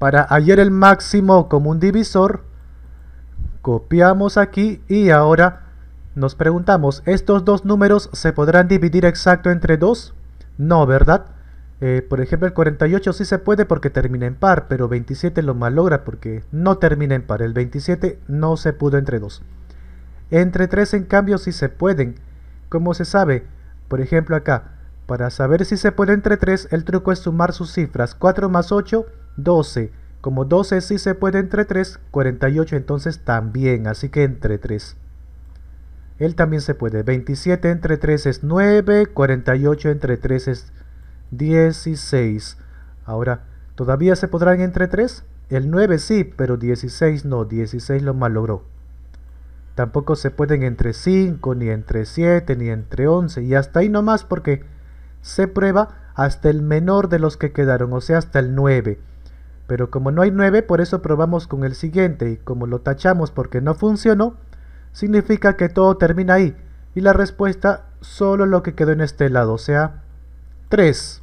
para hallar el máximo común divisor, copiamos aquí y ahora nos preguntamos, ¿estos dos números se podrán dividir exacto entre 2? No, ¿verdad? Eh, por ejemplo, el 48 sí se puede porque termina en par, pero 27 lo malogra porque no termina en par. El 27 no se pudo entre 2. Entre 3, en cambio, sí se pueden. ¿Cómo se sabe? Por ejemplo, acá, para saber si se puede entre 3, el truco es sumar sus cifras. 4 más 8 12. Como 12 sí se puede entre 3, 48 entonces también, así que entre 3. Él también se puede. 27 entre 3 es 9, 48 entre 3 es 16. Ahora, ¿todavía se podrán entre 3? El 9 sí, pero 16 no, 16 lo malogró. Tampoco se pueden entre 5, ni entre 7, ni entre 11. Y hasta ahí nomás porque se prueba hasta el menor de los que quedaron, o sea, hasta el 9. Pero como no hay 9, por eso probamos con el siguiente y como lo tachamos porque no funcionó, significa que todo termina ahí y la respuesta solo lo que quedó en este lado, o sea, 3.